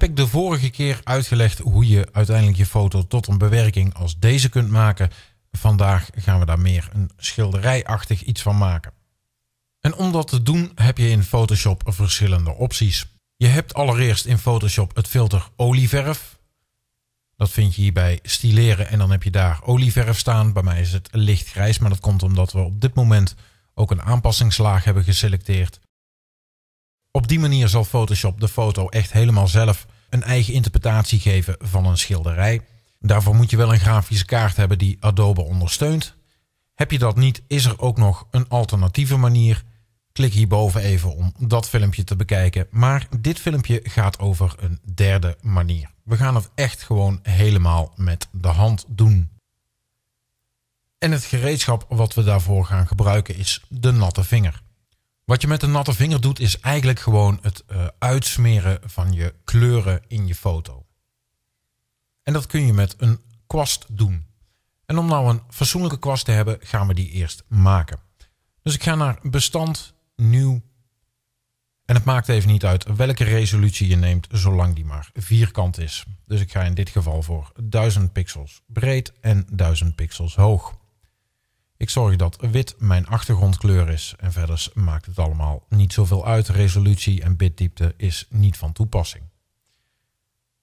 Heb ik de vorige keer uitgelegd hoe je uiteindelijk je foto tot een bewerking als deze kunt maken. Vandaag gaan we daar meer een schilderijachtig iets van maken. En om dat te doen heb je in Photoshop verschillende opties. Je hebt allereerst in Photoshop het filter olieverf. Dat vind je hier bij stileren en dan heb je daar olieverf staan. Bij mij is het lichtgrijs, maar dat komt omdat we op dit moment ook een aanpassingslaag hebben geselecteerd. Op die manier zal Photoshop de foto echt helemaal zelf een eigen interpretatie geven van een schilderij. Daarvoor moet je wel een grafische kaart hebben die Adobe ondersteunt. Heb je dat niet, is er ook nog een alternatieve manier. Klik hierboven even om dat filmpje te bekijken. Maar dit filmpje gaat over een derde manier. We gaan het echt gewoon helemaal met de hand doen. En het gereedschap wat we daarvoor gaan gebruiken is de natte vinger. Wat je met een natte vinger doet, is eigenlijk gewoon het eh, uitsmeren van je kleuren in je foto. En dat kun je met een kwast doen. En om nou een fatsoenlijke kwast te hebben, gaan we die eerst maken. Dus ik ga naar bestand, nieuw. En het maakt even niet uit welke resolutie je neemt, zolang die maar vierkant is. Dus ik ga in dit geval voor 1000 pixels breed en 1000 pixels hoog. Ik zorg dat wit mijn achtergrondkleur is en verder maakt het allemaal niet zoveel uit. Resolutie en bitdiepte is niet van toepassing.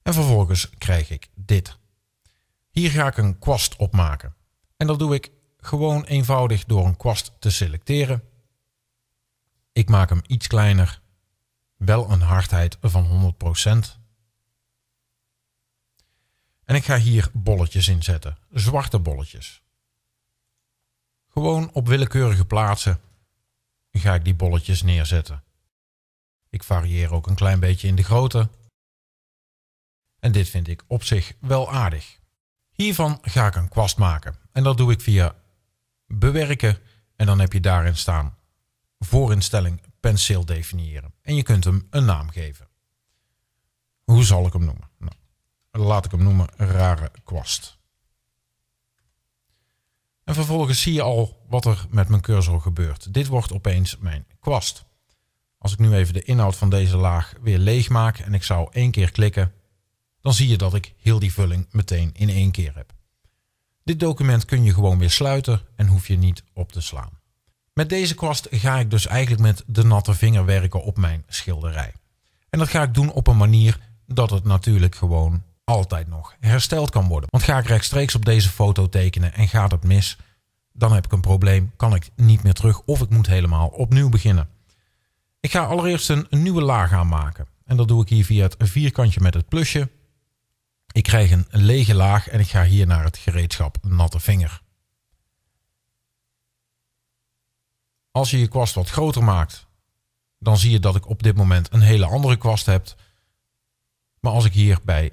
En vervolgens krijg ik dit. Hier ga ik een kwast opmaken En dat doe ik gewoon eenvoudig door een kwast te selecteren. Ik maak hem iets kleiner. Wel een hardheid van 100%. En ik ga hier bolletjes inzetten. Zwarte bolletjes. Gewoon op willekeurige plaatsen ga ik die bolletjes neerzetten. Ik varieer ook een klein beetje in de grootte. En dit vind ik op zich wel aardig. Hiervan ga ik een kwast maken. En dat doe ik via bewerken. En dan heb je daarin staan voorinstelling penseel definiëren. En je kunt hem een naam geven. Hoe zal ik hem noemen? Nou, laat ik hem noemen rare kwast. En vervolgens zie je al wat er met mijn cursor gebeurt. Dit wordt opeens mijn kwast. Als ik nu even de inhoud van deze laag weer leeg maak en ik zou één keer klikken, dan zie je dat ik heel die vulling meteen in één keer heb. Dit document kun je gewoon weer sluiten en hoef je niet op te slaan. Met deze kwast ga ik dus eigenlijk met de natte vinger werken op mijn schilderij. En dat ga ik doen op een manier dat het natuurlijk gewoon altijd nog hersteld kan worden. Want ga ik rechtstreeks op deze foto tekenen en gaat het mis, dan heb ik een probleem, kan ik niet meer terug of ik moet helemaal opnieuw beginnen. Ik ga allereerst een nieuwe laag aanmaken. En dat doe ik hier via het vierkantje met het plusje. Ik krijg een lege laag en ik ga hier naar het gereedschap natte vinger. Als je je kwast wat groter maakt, dan zie je dat ik op dit moment een hele andere kwast heb. Maar als ik hier bij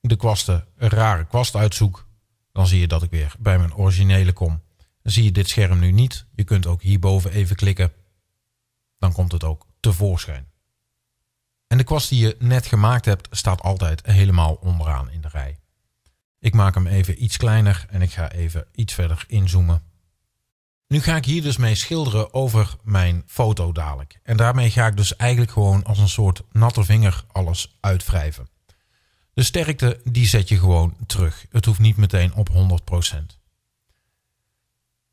de kwasten, een rare kwast uitzoek, dan zie je dat ik weer bij mijn originele kom. Dan zie je dit scherm nu niet. Je kunt ook hierboven even klikken. Dan komt het ook tevoorschijn. En de kwast die je net gemaakt hebt staat altijd helemaal onderaan in de rij. Ik maak hem even iets kleiner en ik ga even iets verder inzoomen. Nu ga ik hier dus mee schilderen over mijn foto dadelijk. En daarmee ga ik dus eigenlijk gewoon als een soort natte vinger alles uitwrijven. De sterkte die zet je gewoon terug. Het hoeft niet meteen op 100%.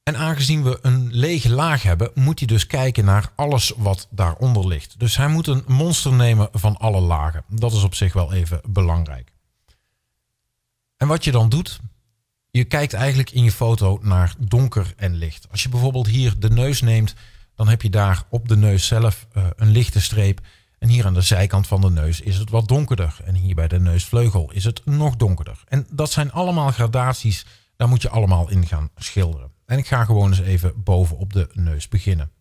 En aangezien we een lege laag hebben, moet hij dus kijken naar alles wat daaronder ligt. Dus hij moet een monster nemen van alle lagen. Dat is op zich wel even belangrijk. En wat je dan doet, je kijkt eigenlijk in je foto naar donker en licht. Als je bijvoorbeeld hier de neus neemt, dan heb je daar op de neus zelf eh, een lichte streep en hier aan de zijkant van de neus is het wat donkerder. En hier bij de neusvleugel is het nog donkerder. En dat zijn allemaal gradaties. Daar moet je allemaal in gaan schilderen. En ik ga gewoon eens even bovenop de neus beginnen.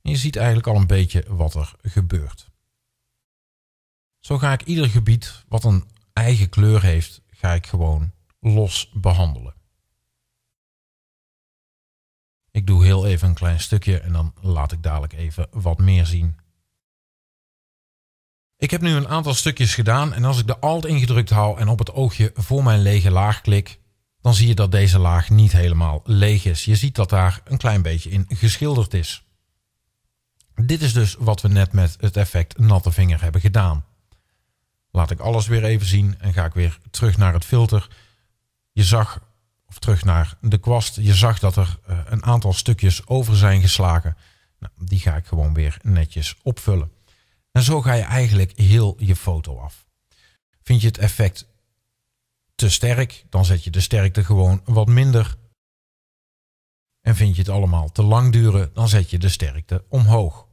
je ziet eigenlijk al een beetje wat er gebeurt. Zo ga ik ieder gebied wat een eigen kleur heeft, ga ik gewoon los behandelen. Ik doe heel even een klein stukje en dan laat ik dadelijk even wat meer zien. Ik heb nu een aantal stukjes gedaan en als ik de Alt ingedrukt hou en op het oogje voor mijn lege laag klik, dan zie je dat deze laag niet helemaal leeg is. Je ziet dat daar een klein beetje in geschilderd is. Dit is dus wat we net met het effect natte vinger hebben gedaan. Laat ik alles weer even zien en ga ik weer terug naar het filter. Je zag, of terug naar de kwast, je zag dat er eh, een aantal stukjes over zijn geslagen. Nou, die ga ik gewoon weer netjes opvullen. En zo ga je eigenlijk heel je foto af. Vind je het effect te sterk, dan zet je de sterkte gewoon wat minder. En vind je het allemaal te lang duren, dan zet je de sterkte omhoog.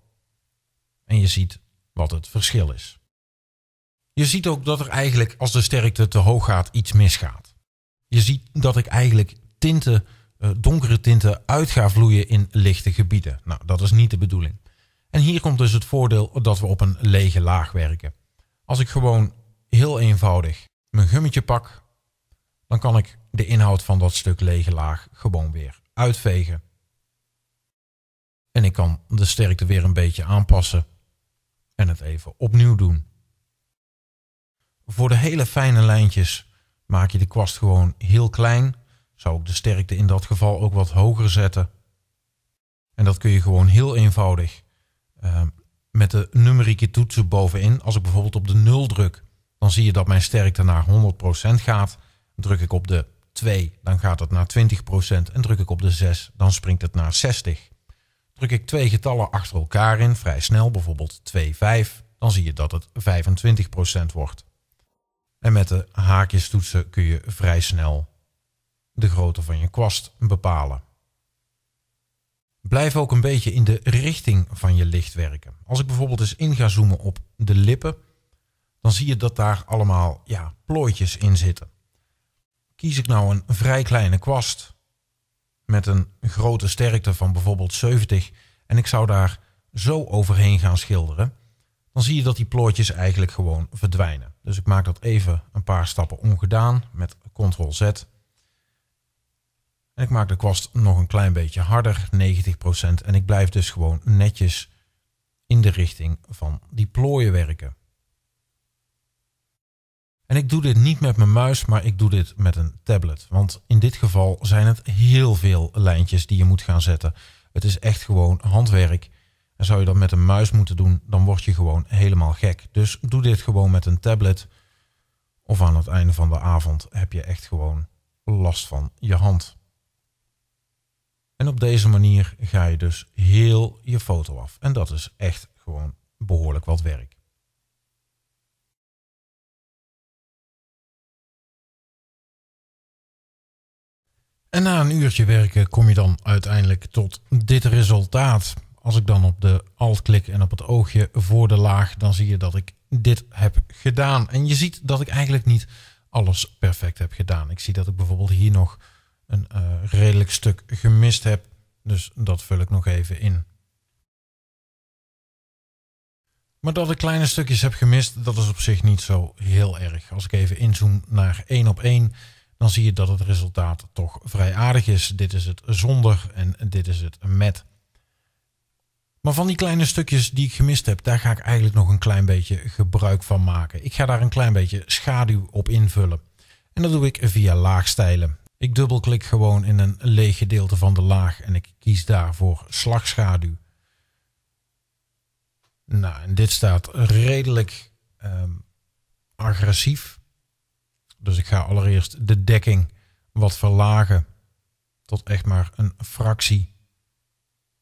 En je ziet wat het verschil is. Je ziet ook dat er eigenlijk als de sterkte te hoog gaat iets misgaat. Je ziet dat ik eigenlijk tinten, eh, donkere tinten uit ga vloeien in lichte gebieden. Nou, dat is niet de bedoeling. En hier komt dus het voordeel dat we op een lege laag werken. Als ik gewoon heel eenvoudig mijn gummetje pak, dan kan ik de inhoud van dat stuk lege laag gewoon weer uitvegen. En ik kan de sterkte weer een beetje aanpassen en het even opnieuw doen. Voor de hele fijne lijntjes maak je de kwast gewoon heel klein. Zou ik de sterkte in dat geval ook wat hoger zetten. En dat kun je gewoon heel eenvoudig Ehm, met de numerieke toetsen bovenin. Als ik bijvoorbeeld op de 0 druk, dan zie je dat mijn sterkte naar 100% gaat. Druk ik op de 2, dan gaat het naar 20%. En druk ik op de 6, dan springt het naar 60. Druk ik twee getallen achter elkaar in, vrij snel, bijvoorbeeld 2, 5, dan zie je dat het 25% wordt. En met de haakjes toetsen kun je vrij snel de grootte van je kwast bepalen. Blijf ook een beetje in de richting van je licht werken. Als ik bijvoorbeeld eens in ga zoomen op de lippen, dan zie je dat daar allemaal ja, plooitjes in zitten. Kies ik nou een vrij kleine kwast met een grote sterkte van bijvoorbeeld 70 en ik zou daar zo overheen gaan schilderen, dan zie je dat die plooitjes eigenlijk gewoon verdwijnen. Dus ik maak dat even een paar stappen ongedaan met Ctrl Z en ik maak de kwast nog een klein beetje harder, 90%. En ik blijf dus gewoon netjes in de richting van die plooien werken. En ik doe dit niet met mijn muis, maar ik doe dit met een tablet. Want in dit geval zijn het heel veel lijntjes die je moet gaan zetten. Het is echt gewoon handwerk. En zou je dat met een muis moeten doen, dan word je gewoon helemaal gek. Dus doe dit gewoon met een tablet. Of aan het einde van de avond heb je echt gewoon last van je hand. En op deze manier ga je dus heel je foto af. En dat is echt gewoon behoorlijk wat werk. En na een uurtje werken kom je dan uiteindelijk tot dit resultaat. Als ik dan op de alt klik en op het oogje voor de laag, dan zie je dat ik dit heb gedaan. En je ziet dat ik eigenlijk niet alles perfect heb gedaan. Ik zie dat ik bijvoorbeeld hier nog een eh, redelijk stuk gemist heb. Dus dat vul ik nog even in. Maar dat ik kleine stukjes heb gemist, dat is op zich niet zo heel erg. Als ik even inzoom naar 1 op 1, dan zie je dat het resultaat toch vrij aardig is. Dit is het zonder en dit is het met. Maar van die kleine stukjes die ik gemist heb, daar ga ik eigenlijk nog een klein beetje gebruik van maken. Ik ga daar een klein beetje schaduw op invullen. En dat doe ik via laagstijlen. Ik dubbelklik gewoon in een leeg gedeelte van de laag en ik kies daarvoor slagschaduw. Nou, en dit staat redelijk ehm, agressief. Dus ik ga allereerst de dekking wat verlagen tot echt maar een fractie.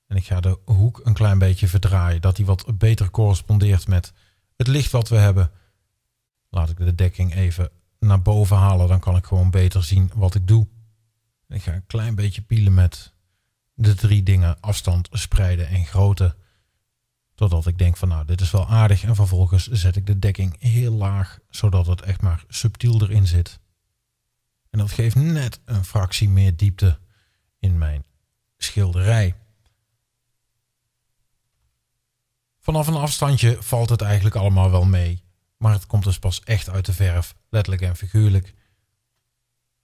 En ik ga de hoek een klein beetje verdraaien, dat die wat beter correspondeert met het licht wat we hebben. Laat ik de dekking even naar boven halen, dan kan ik gewoon beter zien wat ik doe. Ik ga een klein beetje pielen met de drie dingen afstand, spreiden en grootte. Totdat ik denk van nou, dit is wel aardig. En vervolgens zet ik de dekking heel laag, zodat het echt maar subtiel erin zit. En dat geeft net een fractie meer diepte in mijn schilderij. Vanaf een afstandje valt het eigenlijk allemaal wel mee. Maar het komt dus pas echt uit de verf, letterlijk en figuurlijk,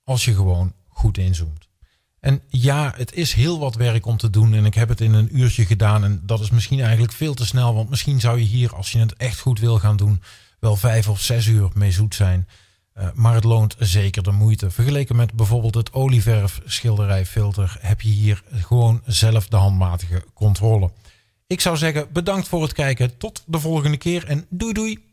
als je gewoon goed inzoomt. En ja, het is heel wat werk om te doen en ik heb het in een uurtje gedaan en dat is misschien eigenlijk veel te snel, want misschien zou je hier, als je het echt goed wil gaan doen, wel vijf of zes uur mee zoet zijn. Eh, maar het loont zeker de moeite. Vergeleken met bijvoorbeeld het olieverf heb je hier gewoon zelf de handmatige controle. Ik zou zeggen bedankt voor het kijken. Tot de volgende keer en doei doei.